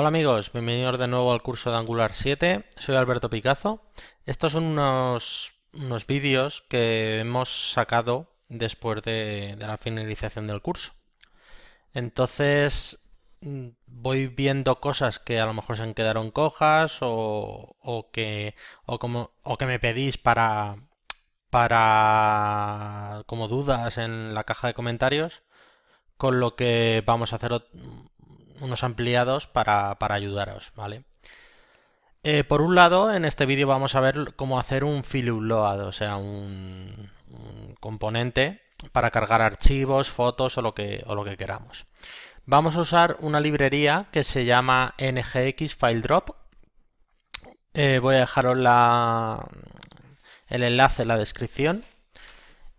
Hola amigos, bienvenidos de nuevo al curso de Angular 7, soy Alberto Picazo. Estos son unos, unos vídeos que hemos sacado después de, la finalización del curso. Entonces mm, voy viendo cosas que a lo mejor se han quedado cojas o, que, como, o que me pedís para, para como dudas en la caja de comentarios con lo que vamos a hacer unos ampliados para, ayudaros, ¿vale? Eh, por un lado, en este vídeo vamos a ver cómo hacer un file upload, o sea, un, componente para cargar archivos, fotos o lo, que, lo que queramos. Vamos a usar una librería que se llama ngx file eh, voy a dejaros la, el enlace en la descripción.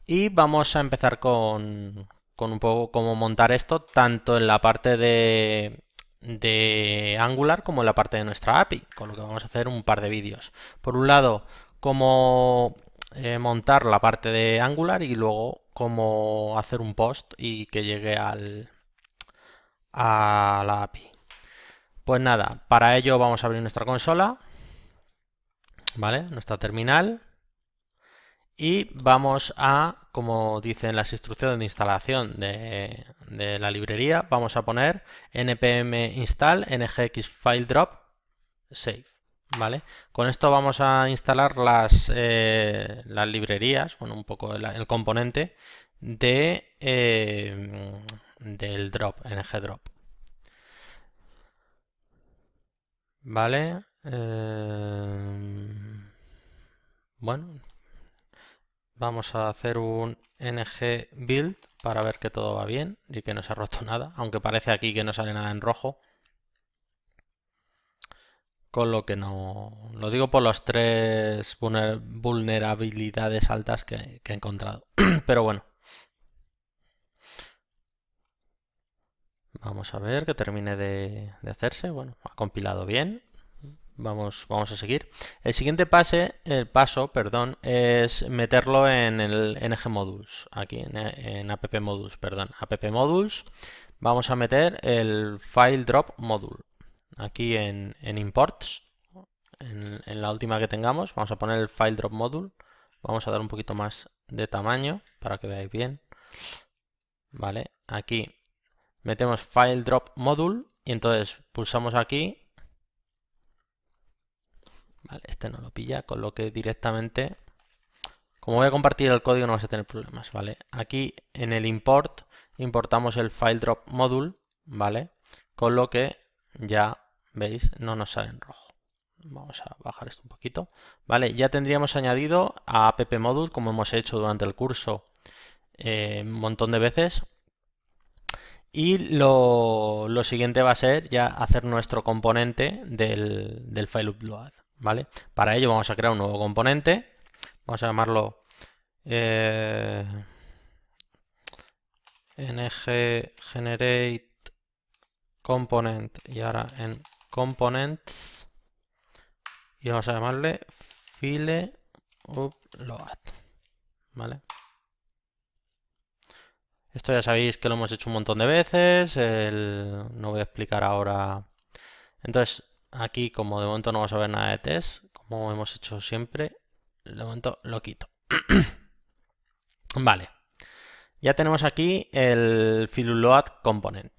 Y vamos a empezar con, con un poco cómo montar esto tanto en la parte de, Angular como en la parte de nuestra API, con lo que vamos a hacer un par de vídeos. Por un lado, cómo eh, montar la parte de Angular y luego cómo hacer un post y que llegue al, a la API. Pues nada, para ello vamos a abrir nuestra consola, ¿vale? Nuestra terminal. Y vamos a, como dicen las instrucciones de instalación de, la librería, vamos a poner npm install ngx file drop save. ¿Vale? Con esto vamos a instalar las, eh, las librerías, bueno, un poco el, componente de, eh, del drop, ngdrop. ¿Vale? Eh, bueno, Vamos a hacer un ng build para ver que todo va bien y que no se ha roto nada, aunque parece aquí que no sale nada en rojo. Con lo que no... Lo digo por las tres vulnerabilidades altas que, he encontrado. Pero bueno. Vamos a ver que termine de, de hacerse. Bueno, ha compilado bien. Vamos, a seguir. El siguiente pase, el paso, perdón, es meterlo en el NG aquí en, app perdón, app Vamos a meter el file drop module. Aquí en, imports, en, la última que tengamos, vamos a poner el file drop module. Vamos a dar un poquito más de tamaño para que veáis bien. Vale, aquí metemos file drop module y entonces pulsamos aquí este no lo pilla, con lo que directamente, como voy a compartir el código no vas a tener problemas, ¿vale? Aquí en el import importamos el file drop module, ¿vale? Con lo que ya veis, no nos sale en rojo. Vamos a bajar esto un poquito, ¿vale? Ya tendríamos añadido a app module, como hemos hecho durante el curso eh, un montón de veces. Y lo, lo, siguiente va a ser ya hacer nuestro componente del, del file upload. Para ello vamos a crear un nuevo componente, vamos a llamarlo eh, ng generate component y ahora en components y vamos a llamarle file upload, ¿vale? Esto ya sabéis que lo hemos hecho un montón de veces, no voy a explicar ahora. Entonces, Aquí, como de momento no vamos a ver nada de test, como hemos hecho siempre, de momento lo quito. vale. Ya tenemos aquí el filuload component.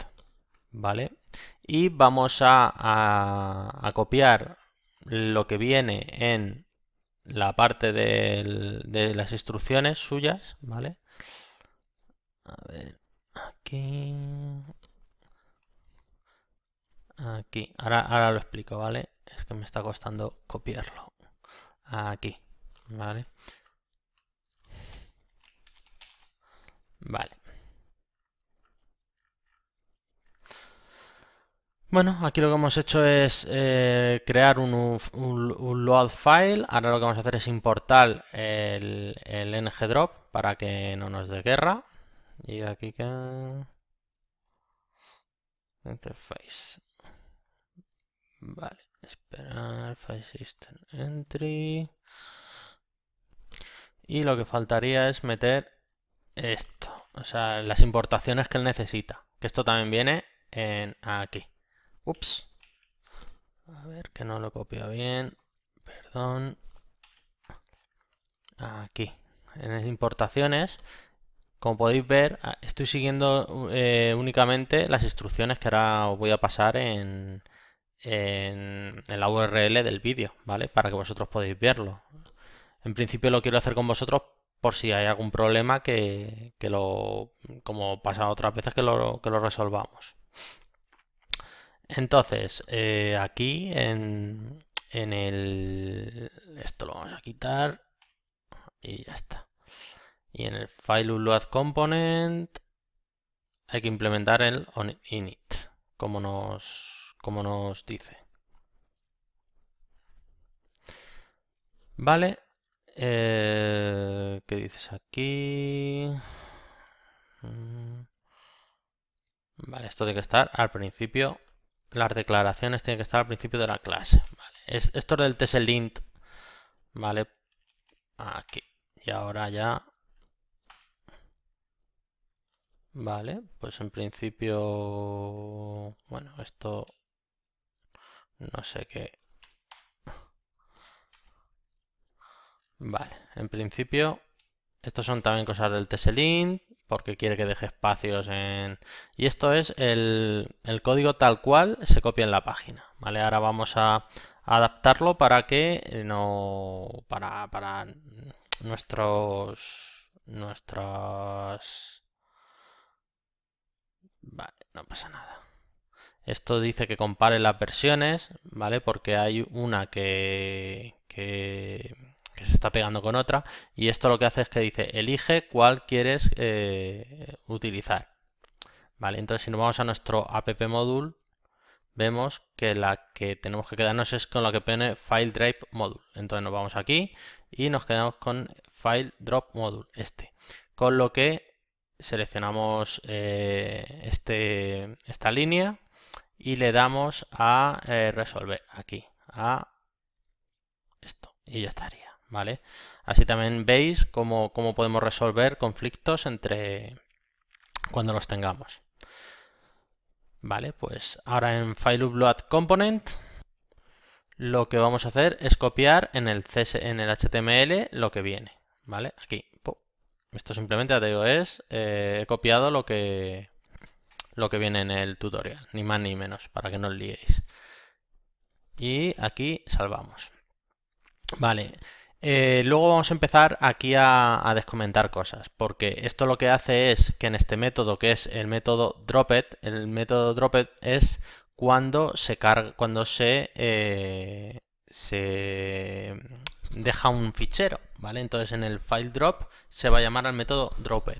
¿Vale? Y vamos a, copiar lo que viene en la parte de las instrucciones suyas, ¿vale? A ver, aquí, Aquí, ahora, ahora lo explico, ¿vale? Es que me está costando copiarlo. Aquí, ¿vale? Vale. Bueno, aquí lo que hemos hecho es eh, crear un, un, load file. Ahora lo que vamos a hacer es importar el, el drop para que no nos dé guerra. Y aquí que... Interface. Vale, esperar, file system entry. Y lo que faltaría es meter esto, o sea, las importaciones que él necesita. Que esto también viene en aquí. Ups. A ver, que no lo copio bien. Perdón. Aquí. En las importaciones, como podéis ver, ah, estoy siguiendo eh, únicamente las instrucciones que ahora os voy a pasar en, en, la URL del vídeo, ¿vale? Para que vosotros podáis verlo. En principio lo quiero hacer con vosotros por si hay algún problema que, lo, como pasa otras veces, que lo, que lo resolvamos. Entonces, eh, aquí en, en el... Esto lo vamos a quitar y ya está. Y en el file load component hay que implementar el init, como nos, como nos dice. Vale. Eh, ¿Qué dices aquí? Mm, vale, esto tiene que estar al principio. Las declaraciones tienen que estar al principio de la clase. Es, esto es del tslint. Vale. Aquí. Y ahora ya. Vale, pues en principio. Bueno, esto no sé qué. Vale, en principio, estos son también cosas del tslint porque quiere que deje espacios en... Y esto es el, el código tal cual se copia en la página, ¿vale? Ahora vamos a adaptarlo para que no... para, para nuestros... nuestras... Vale, no pasa nada. Esto dice que compare las versiones, ¿vale? Porque hay una que, se está pegando con otra. Y esto lo que hace es que dice, elige cuál quieres eh, utilizar. ¿Vale? Entonces si nos vamos a nuestro app module, vemos que la que tenemos que quedarnos es con la que pone File Drive Module. Entonces nos vamos aquí y nos quedamos con File Drop Module, este. Con lo que seleccionamos eh, este, esta línea y le damos a eh, resolver aquí, a esto, y ya estaría, ¿vale? Así también veis cómo, cómo podemos resolver conflictos entre cuando los tengamos. Vale, pues ahora en file upload component lo que vamos a hacer es copiar en el, en el HTML lo que viene, ¿vale? Aquí. Esto simplemente, ya te digo, es, eh, he copiado lo que, lo que viene en el tutorial, ni más ni menos, para que no os liéis. Y aquí salvamos. Vale, eh, luego vamos a empezar aquí a, descomentar cosas, porque esto lo que hace es que en este método, que es el método droped, el método droped es cuando se carga, cuando se, eh, se deja un fichero, ¿vale? Entonces en el file drop se va a llamar al método droped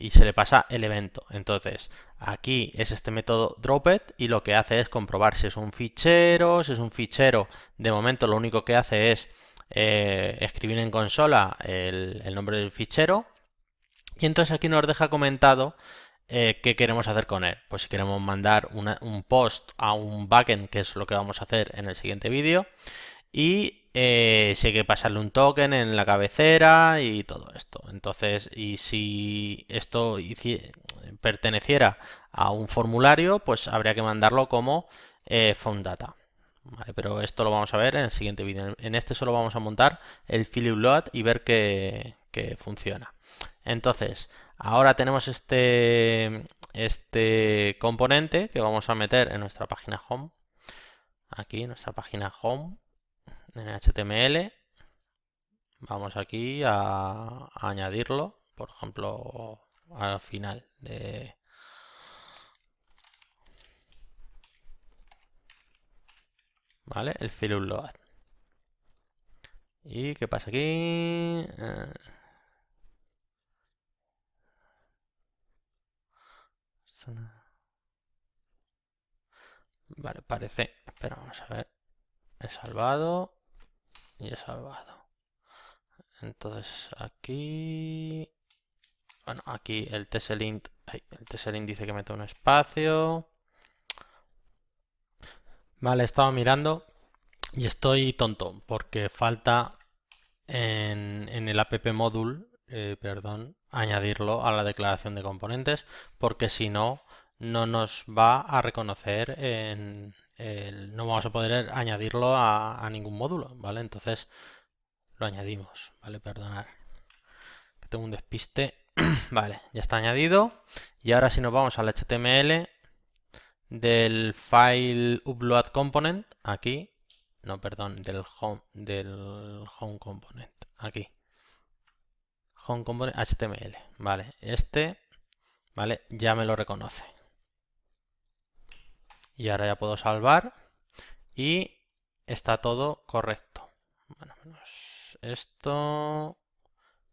y se le pasa el evento. Entonces, aquí es este método droped y lo que hace es comprobar si es un fichero, si es un fichero. De momento lo único que hace es eh, escribir en consola el, nombre del fichero y entonces aquí nos deja comentado eh, qué queremos hacer con él. Pues si queremos mandar un post a un backend, que es lo que vamos a hacer en el siguiente vídeo, y eh, si hay que pasarle un token en la cabecera y todo esto. Entonces, y si esto perteneciera a un formulario, pues habría que mandarlo como eh, data. pero esto lo vamos a ver en el siguiente vídeo. En este solo vamos a montar el Philip Load y ver que, que funciona. Entonces, ahora tenemos este, este componente que vamos a meter en nuestra página home. Aquí, en nuestra página home en HTML. Vamos aquí a, añadirlo, por ejemplo, al final de, ¿Vale? El file load. ¿Y qué pasa aquí? Eh, vale, parece. pero vamos a ver he salvado y he salvado. Entonces aquí... Bueno, aquí el tslint. el tslint dice que mete un espacio. Vale, estaba mirando y estoy tonto porque falta en, el app module, eh, perdón, añadirlo a la declaración de componentes porque si no, no nos va a reconocer en, no vamos a poder añadirlo a, ningún módulo, ¿vale? Entonces lo añadimos, ¿vale? Perdonar. Que tengo un despiste. vale, ya está añadido. Y ahora si nos vamos al HTML del file upload component, aquí. No, perdón, del home, del home component, aquí. Home component HTML, ¿vale? Este, ¿vale? Ya me lo reconoce, y ahora ya puedo salvar y está todo correcto. esto...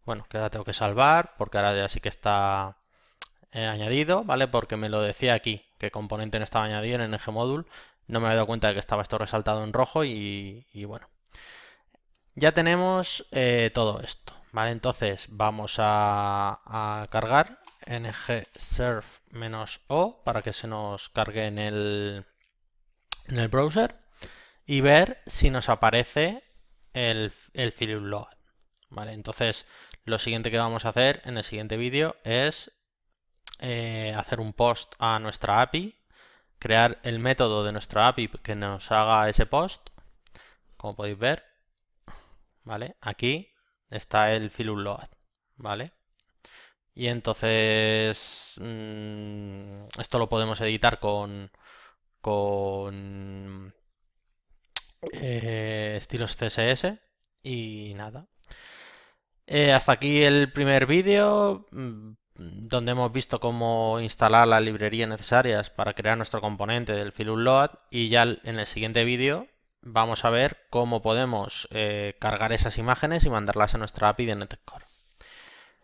Bueno, que ahora tengo que salvar porque ahora ya sí que está eh, añadido, ¿vale? Porque me lo decía aquí, que componente no estaba añadido en el módulo. No me había dado cuenta de que estaba esto resaltado en rojo y, bueno. Ya tenemos eh, todo esto, ¿vale? Entonces vamos a cargar ng-serve-o para que se nos cargue en el, en el browser y ver si nos aparece el, el Load. Vale, entonces lo siguiente que vamos a hacer en el siguiente vídeo es eh, hacer un post a nuestra API, crear el método de nuestra API que nos haga ese post, como podéis ver, ¿vale? Aquí está el Philip Load, ¿vale? Y entonces mm, esto lo podemos editar con, eh, estilos CSS y nada. Eh, hasta aquí el primer vídeo mm, donde hemos visto cómo instalar las librerías necesarias para crear nuestro componente del Filum Load y ya en el siguiente vídeo vamos a ver cómo podemos eh, cargar esas imágenes y mandarlas a nuestra API de Netcore.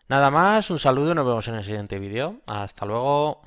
Nada más, un saludo y nos vemos en el siguiente vídeo. Hasta luego.